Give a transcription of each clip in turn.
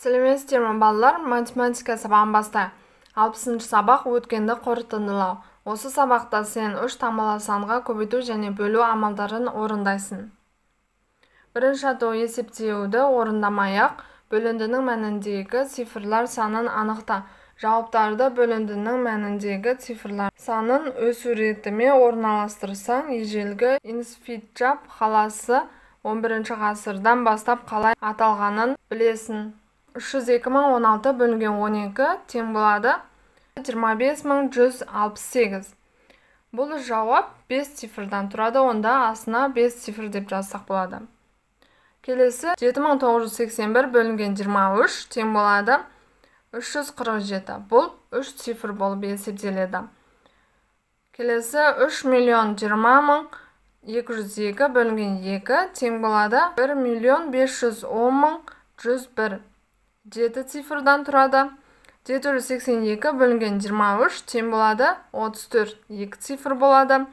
сәлеметсіздер ме балалар математика сабағын баста алпысыншы сабақ өткенді қорытындылау осы сабақта сен үш таңбалы санға көбейту және бөлу амалдарын орындайсың бірінші ату есептеуді орындамай ақ бөліндінің мәніндегі цифрлар санын анықта жауаптарды бөліндінің мәніндегі цифрлар санын өсу ретіме орналастырсаң ежелгі инсфитчап қаласы 11 ғасырдан бастап қалай аталғанын білесің 016 бөлінген 12 тең болады 25168. Бұл жауап 5 цифрдан тұрады, онда асына 5 цифр деп жазсақ болады. Келесі 7981 бөлінген 23 тең болады 347. Бұл 3 цифр болып есептеледі. Келесі 3 миллион 20 202 бөлінген 2 тең болады 1 510 101. 7 цифрдан тұрады. 782 бөлінген 23 тем болады. 34 екі цифр болады.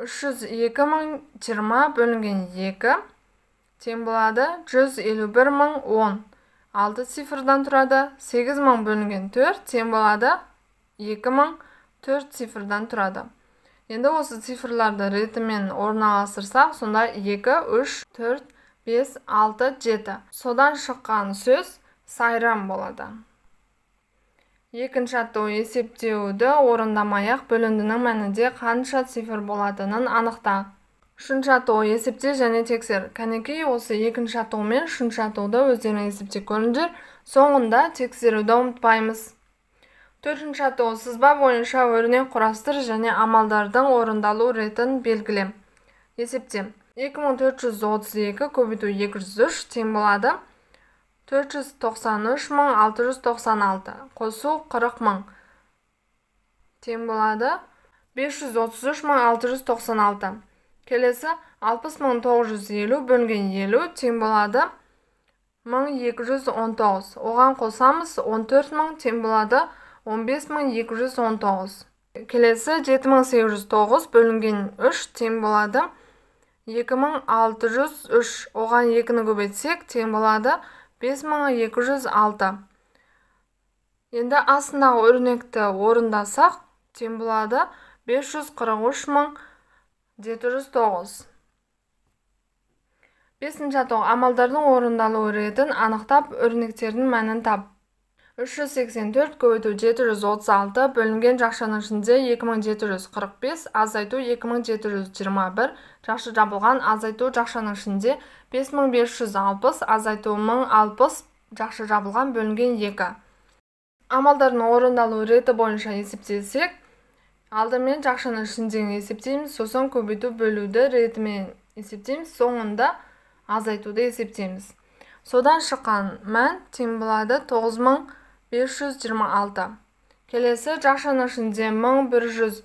302.020 бөлінген 2 тем болады. 151.010 алты цифрдан тұрады. 8.000 бөлінген 4 тем болады. 2.004 цифрдан тұрады. Енді осы цифрларды ретімен орналасырса, сонда 2, 3, 4, 5 бес алты жеті содан шыққан сөз сайрам болады екінші ату есептеуді орындамай ақ бөліндінің мәнінде қанша цифр болатынын анықта үшінші есепте және тексер кәнекей осы екінші ату мен үшінші атуды өздерің есептеп көріңдер соңында тексеруді ұмытпаймыз төртінші ату сызба бойынша өрнек құрастыр және амалдардың орындалу ретін белгіле Есепте. 2432 көбіту 203 тең болады 493696 қосу 40000, тең болады 533696 келесі 60950 бөлінген 50 тең болады 1219 оған қосамыз 14000 тең болады 15219 келесі 7809 бөлінген 3 тең болады 2603, оған 2-ні көбейтсек тең болады 5206. енді астындағы өрнекті орындасақ тең болады 543709. 5 қырық амалдардың орындалу өретін анықтап өрнектердің мәнін тап 384 көбейту 736 бөлінген жақшаның ішінде 2745 азайту 2721 жақшы жабылған азайту жақшаның ішінде 5560 азайту 1060 жақшы жабылған бөлінген 2. амалдардың орындалу реті бойынша есептесек алдымен жақшаның ішіндегі есептейміз сосын көбейту бөлуді ретімен есептейміз соңында азайтуды есептейміз содан шыққан мән тең болады 9526 келесі жақшаның ішінде 1100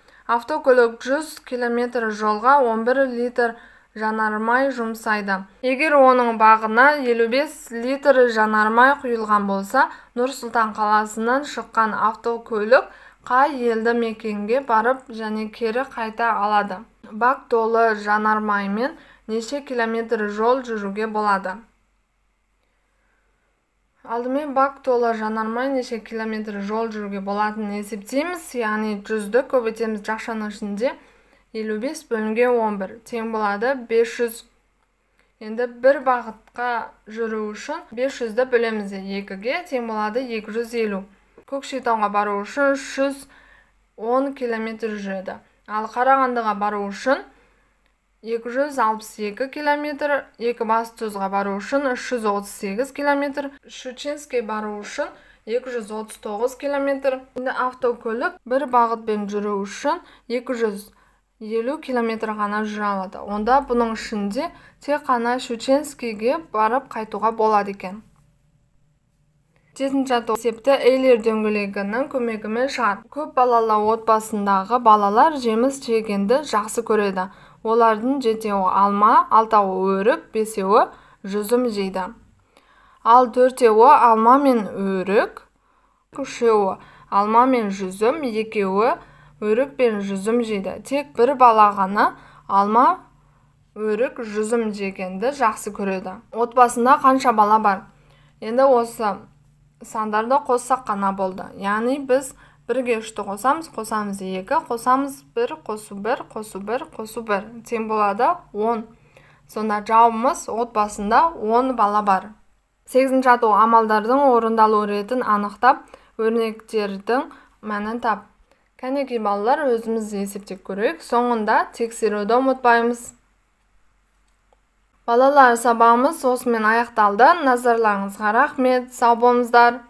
автокөлік жүз км жолға 11 литр жанармай жұмсайды егер оның бағына 55 литр жанармай құйылған болса нұр қаласынан шыққан автокөлік қай елді мекенге барып және кері қайта алады бак толы жанармаймен неше километр жол жүруге болады Алдымен бақ толы жанармай неше километр жол жүрге болатын есептейміз, яғни жүзді көбетеміз жақшаның ішінде 55 бөлінге 11, тең болады 500. Енді бір бағытқа жүру үшін 500-ді бөлемізде 2-ге, тең болады 250. Көкшетонға бару үшін 110 километр жүреді. Ал қарағандыға бару үшін екі жүз екі километр екібастұзға бару үшін 338 жүз отыз километр бару үшін 239 жүз километр енді автокөлік бір бағытпен жүру үшін 250 километр ғана жүре алады онда бұның ішінде тек қана Шучинскеге барып қайтуға болады екен жетінші есепті әйлер дөңгілегінің көмегімен шығар көп балалы отбасындағы балалар жеміс жегенді жақсы көреді олардың жетеуі алма алтауы өрік бесеуі жүзім жейді ал төртеуі алма мен өрік үшеуі алма мен жүзім екеуі өрік пен жүзім жейді тек бір бала ғана алма өрік жүзім жегенді жақсы көреді отбасында қанша бала бар енді осы сандарды қоссақ қана болды яғни біз бірге үшті қосамыз қосамыз екі қосамыз бір қосу бір қосу бір қосу бір тең болады он сонда жауымыз отбасында он бала бар сегізінші ату амалдардың орындалу ретін анықтап өрнектердің мәнін тап кәнекей балалар өзіміз есептеп көрейік соңында тексеруді ұмытпаймыз балалар сабағымыз осымен аяқталды назарларыңызға рахмет сау болыңыздар